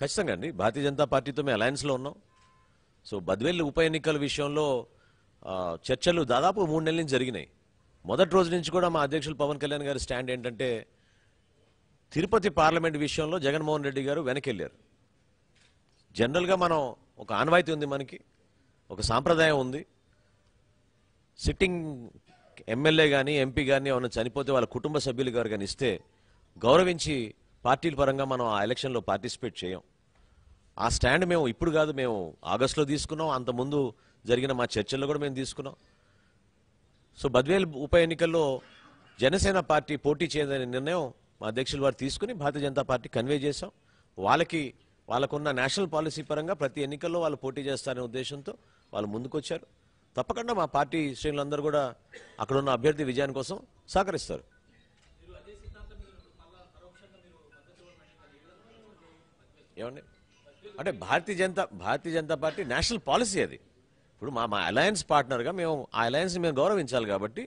ఖచ్చితంగా అండి భారతీయ జనతా పార్టీతో మేము అలయన్స్లో ఉన్నాం సో బద్వేల్ ఉప ఎన్నికల విషయంలో చర్చలు దాదాపు మూడు నెలల నుంచి జరిగినాయి మొదటి రోజు నుంచి కూడా మా అధ్యక్షులు పవన్ కళ్యాణ్ గారి స్టాండ్ ఏంటంటే తిరుపతి పార్లమెంట్ విషయంలో జగన్మోహన్ రెడ్డి గారు వెనక్కి వెళ్ళారు జనరల్గా మనం ఒక ఆన్వాయితీ ఉంది మనకి ఒక సాంప్రదాయం ఉంది సిట్టింగ్ ఎమ్మెల్యే కానీ ఎంపీ కానీ ఏమైనా చనిపోతే వాళ్ళ కుటుంబ సభ్యులు గారు కానీ ఇస్తే గౌరవించి పార్టీల పరంగా మనం ఆ ఎలక్షన్లో పార్టిసిపేట్ చేయం ఆ స్టాండ్ మేము ఇప్పుడు కాదు మేము ఆగస్టులో తీసుకున్నాం అంతకుముందు జరిగిన మా చర్చల్లో కూడా మేము తీసుకున్నాం సో బద్వేల్ ఉప ఎన్నికల్లో జనసేన పార్టీ పోటీ చేయదనే నిర్ణయం మా అధ్యక్షులు వారు తీసుకుని భారతీయ జనతా పార్టీ కన్వే చేశాం వాళ్ళకి వాళ్ళకున్న నేషనల్ పాలసీ పరంగా ప్రతి ఎన్నికల్లో వాళ్ళు పోటీ చేస్తారనే ఉద్దేశంతో వాళ్ళు ముందుకొచ్చారు తప్పకుండా మా పార్టీ శ్రేణులందరూ కూడా అక్కడున్న అభ్యర్థి విజయాని కోసం సహకరిస్తారు ఏమండి అంటే Bharatiya Janata Bharatiya Janata Party national policy అది ఇప్పుడు మా మా అలయన్స్ పార్ట్నర్గా మేము ఆ అలయన్స్ని మేము గౌరవించాలి కాబట్టి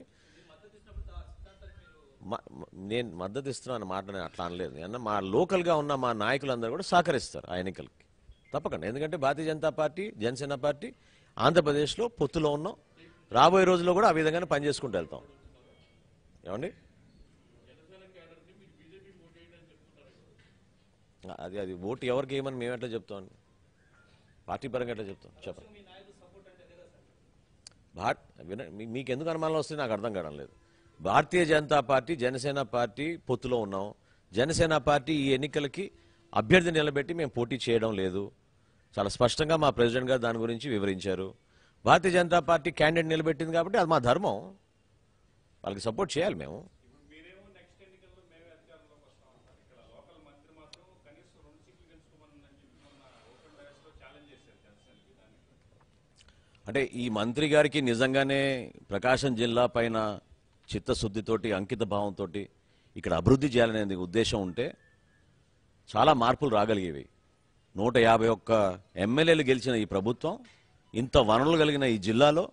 నేను మద్దతు అన్న మాట నేను అట్లా అనలేదు అన్న మా లోకల్గా ఉన్న మా నాయకులందరూ కూడా సహకరిస్తారు ఆ ఎన్నికలకి తప్పకుండా ఎందుకంటే భారతీయ జనతా పార్టీ జనసేన పార్టీ ఆంధ్రప్రదేశ్లో పొత్తులో ఉన్నాం రాబోయే రోజుల్లో కూడా ఆ విధంగానే పనిచేసుకుంటూ వెళ్తాం ఏమండి అది అది ఓటు ఎవరికి ఏమని మేము ఎట్లా చెప్తాం పార్టీ పరంగా ఎట్లా చెప్తాం చెప్పండి భార్ విన మీకు అనుమానాలు వస్తే నాకు అర్థం కావడం లేదు భారతీయ జనతా పార్టీ జనసేన పార్టీ పొత్తులో ఉన్నాం జనసేన పార్టీ ఈ ఎన్నికలకి అభ్యర్థి నిలబెట్టి మేము పోటీ చేయడం లేదు చాలా స్పష్టంగా మా ప్రెసిడెంట్ గారు దాని గురించి వివరించారు భారతీయ జనతా పార్టీ క్యాండిడేట్ నిలబెట్టింది కాబట్టి అది మా ధర్మం వాళ్ళకి సపోర్ట్ చేయాలి మేము అంటే ఈ మంత్రి గారికి నిజంగానే ప్రకాశం జిల్లా పైన చిత్తశుద్ధితోటి అంకిత భావంతో ఇక్కడ అభివృద్ధి చేయాలనే ఉద్దేశం ఉంటే చాలా మార్పులు రాగలిగేవి నూట యాభై ఒక్క ఎమ్మెల్యేలు గెలిచిన ఈ ప్రభుత్వం ఇంత వనరులు కలిగిన ఈ జిల్లాలో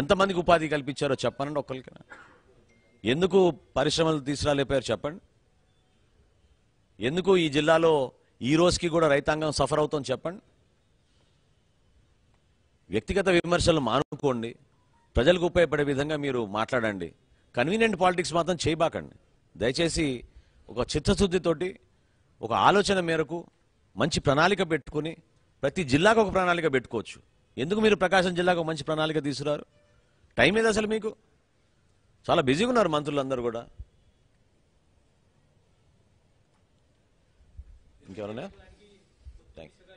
ఎంతమందికి ఉపాధి కల్పించారో చెప్పనండి ఒక్కరికైనా ఎందుకు పరిశ్రమలు తీసుకురాలేపోయారు చెప్పండి ఎందుకు ఈ జిల్లాలో ఈ రోజుకి కూడా రైతాంగం సఫర్ అవుతుంది చెప్పండి వ్యక్తిగత విమర్శలు మానుకోండి ప్రజలకు ఉపయోగపడే విధంగా మీరు మాట్లాడండి కన్వీనియంట్ పాలిటిక్స్ మాత్రం చేయబాకండి దయచేసి ఒక చిత్తశుద్ధితోటి ఒక ఆలోచన మేరకు మంచి ప్రణాళిక పెట్టుకుని ప్రతి జిల్లాకు ఒక ప్రణాళిక పెట్టుకోవచ్చు ఎందుకు మీరు ప్రకాశం జిల్లాకు మంచి ప్రణాళిక తీసుకురారు టైం ఏది అసలు మీకు చాలా బిజీగా ఉన్నారు మంత్రులందరూ కూడా ఇంకెవరన్నా థ్యాంక్